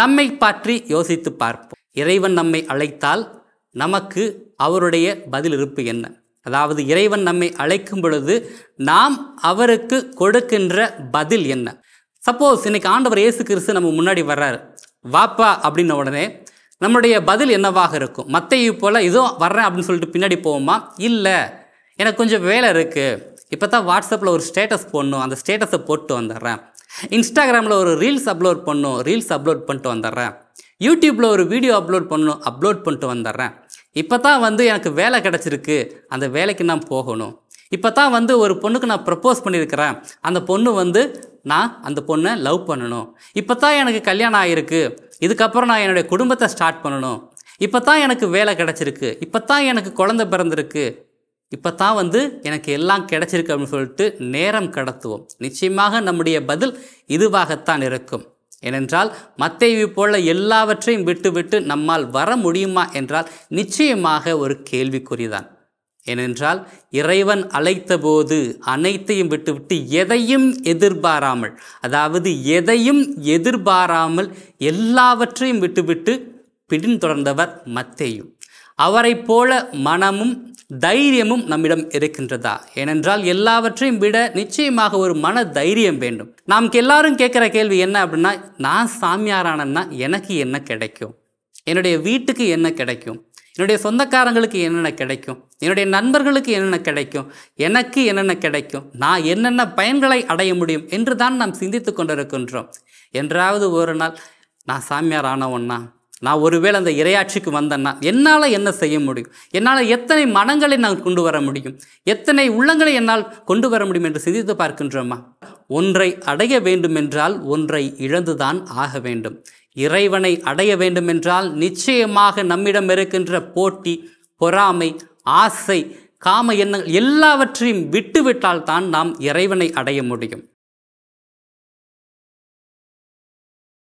நம்மை பற்றி யோசித்து பார்ப்போம் இறைவன் நம்மை அழைத்தால் நமக்கு அவருடைய பதில் இருப்பு என்ன அதாவது இறைவன் நம்மை அழைக்கும் பொழுது நாம் அவருக்கு கொடுக்கின்ற பதில் என்ன சப்போஸ் இன்னைக்கு ஆண்டவர் இயேசு கிறிஸ்து நம்ம முன்னாடி வர்றாரு வாப்பா அப்படின்ன உடனே நம்முடைய பதில் என்னவாக இருக்கும் மற்றைய போல் இதோ வர்றேன் அப்படின்னு சொல்லிட்டு பின்னாடி போவோமா இல்லை எனக்கு கொஞ்சம் வேலை இருக்குது இப்போ தான் வாட்ஸ்அப்பில் ஒரு ஸ்டேட்டஸ் போடணும் அந்த ஸ்டேட்டஸை போட்டு வந்துடுறேன் இன்ஸ்டாகிராமில் ஒரு ரீல்ஸ் அப்லோட் பண்ணும் ரீல்ஸ் அப்லோட் பண்ணிட்டு வந்துடுறேன் யூடியூப்பில் ஒரு வீடியோ அப்லோட் பண்ணணும் அப்லோட் பண்ணிட்டு வந்துடுறேன் இப்போ தான் வந்து எனக்கு வேலை கிடச்சிருக்கு அந்த வேலைக்கு நான் போகணும் இப்போ தான் வந்து ஒரு பொண்ணுக்கு நான் ப்ரப்போஸ் பண்ணியிருக்கிறேன் அந்த பொண்ணு வந்து நான் அந்த பொண்ணை லவ் பண்ணணும் இப்போ தான் எனக்கு கல்யாணம் ஆகிருக்கு இதுக்கப்புறம் நான் என்னுடைய குடும்பத்தை ஸ்டார்ட் பண்ணணும் இப்போ தான் எனக்கு வேலை கிடச்சிருக்கு இப்போ தான் எனக்கு குழந்த பிறந்திருக்கு இப்போ தான் வந்து எனக்கு எல்லாம் கிடச்சிருக்கு அப்படின்னு சொல்லிட்டு நேரம் கடத்துவோம் நிச்சயமாக நம்முடைய பதில் இதுவாகத்தான் இருக்கும் ஏனென்றால் மத்தேவி போல எல்லாவற்றையும் விட்டுவிட்டு நம்மால் வர முடியுமா என்றால் நிச்சயமாக ஒரு கேள்விக்குறிதான் ஏனென்றால் இறைவன் அழைத்தபோது அனைத்தையும் விட்டுவிட்டு எதையும் எதிர்பாராமல் அதாவது எதையும் எதிர்பாராமல் எல்லாவற்றையும் விட்டுவிட்டு பின்தொடர்ந்தவர் மத்தேயும் அவரை போல மனமும் தைரியமும் நம்மிடம் இருக்கின்றதா ஏனென்றால் எல்லாவற்றையும் விட நிச்சயமாக ஒரு மன தைரியம் வேண்டும் நமக்கு எல்லாரும் கேட்குற கேள்வி என்ன அப்படின்னா நான் சாமியாரானா எனக்கு என்ன கிடைக்கும் என்னுடைய வீட்டுக்கு என்ன கிடைக்கும் என்னுடைய சொந்தக்காரங்களுக்கு என்னென்ன கிடைக்கும் என்னுடைய நண்பர்களுக்கு என்னென்ன கிடைக்கும் எனக்கு என்னென்ன கிடைக்கும் நான் என்னென்ன பயன்களை அடைய முடியும் என்று தான் நாம் சிந்தித்து கொண்டிருக்கின்றோம் என்றாவது ஒரு நாள் நான் சாமியார் ஆனவன்னா நான் ஒருவேளை அந்த இரையாட்சிக்கு வந்தேன்னா என்னால் என்ன செய்ய முடியும் என்னால் எத்தனை மனங்களை நான் கொண்டு வர முடியும் எத்தனை உள்ளங்களை என்னால் கொண்டு வர முடியும் என்று சிந்தித்து பார்க்கின்றோமா ஒன்றை அடைய வேண்டுமென்றால் ஒன்றை இழந்துதான் ஆக வேண்டும் இறைவனை அடைய வேண்டுமென்றால் நிச்சயமாக நம்மிடம் இருக்கின்ற போட்டி பொறாமை ஆசை காம எண்ணங்கள் எல்லாவற்றையும் விட்டுவிட்டால் தான் நாம் இறைவனை அடைய முடியும்